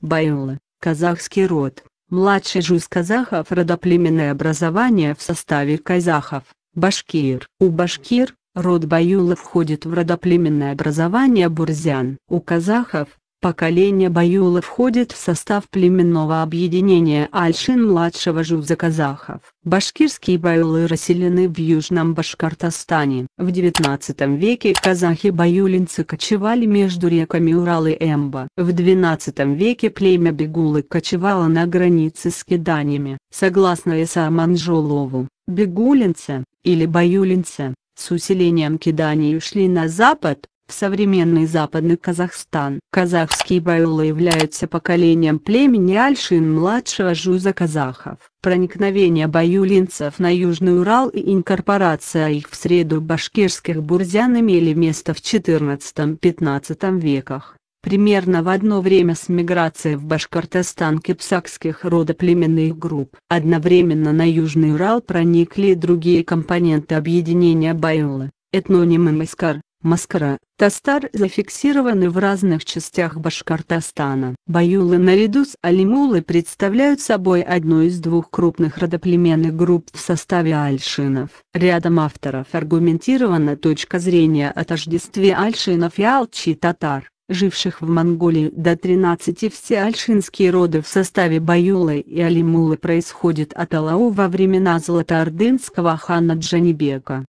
Байула, казахский род, младший жуз казахов родоплеменное образование в составе казахов, башкир. У башкир, род Баюла входит в родоплеменное образование бурзян. У казахов, Поколение Баюла входит в состав племенного объединения Альшин-младшего Жуза-казахов. Башкирские баюлы расселены в Южном Башкортостане. В XIX веке казахи-баюлинцы кочевали между реками Урал и Эмба. В XII веке племя Бегулы кочевало на границе с киданиями. Согласно Иса Манжолову, бегулинцы, или баюлинцы, с усилением киданий ушли на запад, в современный западный Казахстан казахские баулы являются поколением племени Альшин-младшего жуза казахов. Проникновение баюлинцев на Южный Урал и инкорпорация их в среду башкирских бурзян имели место в XIV-XV веках. Примерно в одно время с миграцией в Башкортостан кипсакских родоплеменных групп. Одновременно на Южный Урал проникли и другие компоненты объединения Баюлы, этнонимы Майскар, Маскара, Тастар зафиксированы в разных частях Башкортостана. Баюлы наряду с Алимулы представляют собой одну из двух крупных родоплеменных групп в составе альшинов. Рядом авторов аргументирована точка зрения о тождестве альшинов и алчи-татар живших в Монголии до 13 все альшинские роды в составе Баюлы и Алимулы происходят от Алау во времена Золотоордынского хана Джанибека.